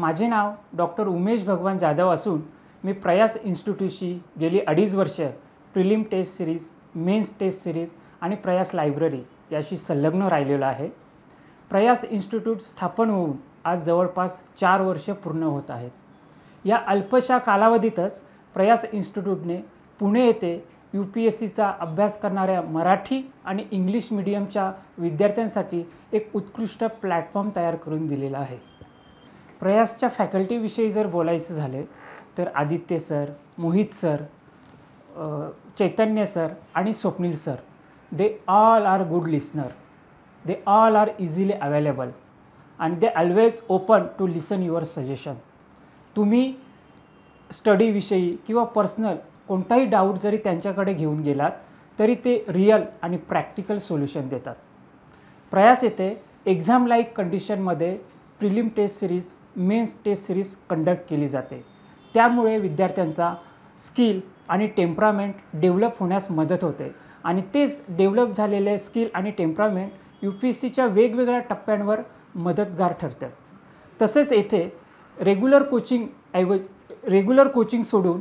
माझे नाव डॉक्टर उमेश भगवान जाधव असून मी प्रयास इन्स्टिट्यूटशी गेली अडीच वर्ष prelim test series mains test series आणि प्रयास लायब्ररी याशी संलग्न राहिलेलो आहे प्रयास इन्स्टिट्यूट स्थापन होऊन आज जवळपास चार वर्ष पूर्ण होत आहेत या अल्पशा कालावधीतच प्रयास इन्स्टिट्यूटने पुणे येथे यू पी एस सीचा अभ्यास करणाऱ्या मराठी आणि इंग्लिश मिडियमच्या विद्यार्थ्यांसाठी एक उत्कृष्ट प्लॅटफॉर्म तयार करून दिलेला आहे प्रयासच्या फॅकल्टीविषयी जर बोलायचं झाले तर Aditya sir Mohit sir Chaitanya sir आणि Swapnil sir they all are good listener they all are easily available and they always open to listen your suggestion तुम्ही स्टडीविषयी किंवा पर्सनल कोणताही डाऊट जरी त्यांच्याकडे घेऊन गेलात तरी ते रिअल आणि प्रॅक्टिकल सोल्युशन देतात प्रयास येते एक्झाम लाईक कंडिशनमध्ये prelim test series mains test series conduct केली जाते त्यामुळे विद्यार्थ्यांचा स्किल आणि टेम्परामेंट डेव्हलप होण्यास मदत होते आणि तेच डेव्हलप झालेले स्किल आणि टेम्परामेंट यू पी एस सीच्या वेगवेगळ्या टप्प्यांवर मदतगार ठरतात तसेच येथे रेग्युलर कोचिंग ऐव रेग्युलर कोचिंग सोडून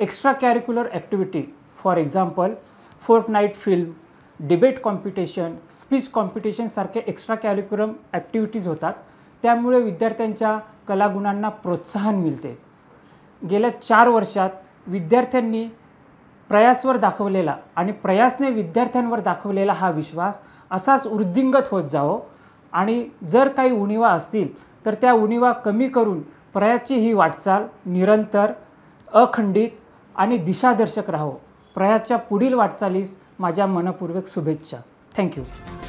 extra curricular activity for example fortnight film debate competition speech कॉम्पिटिशनसारखे एक्स्ट्रा कॅरिक्युलम ॲक्टिव्हिटीज होतात त्यामुळे विद्यार्थ्यांच्या कलागुणांना प्रोत्साहन मिळते गेल्या चार वर्षात विद्यार्थ्यांनी प्रयासवर दाखवलेला आणि प्रयासने विद्यार्थ्यांवर दाखवलेला हा विश्वास असाच वृद्धिंगत होत जावो आणि जर काही उणीवा असतील तर त्या उणीवा कमी करून प्रयाची ही वाटचाल निरंतर अखंडित आणि दिशादर्शक राहो प्रयाच्या पुढील वाटचालीस माझ्या मनपूर्वक शुभेच्छा थँक्यू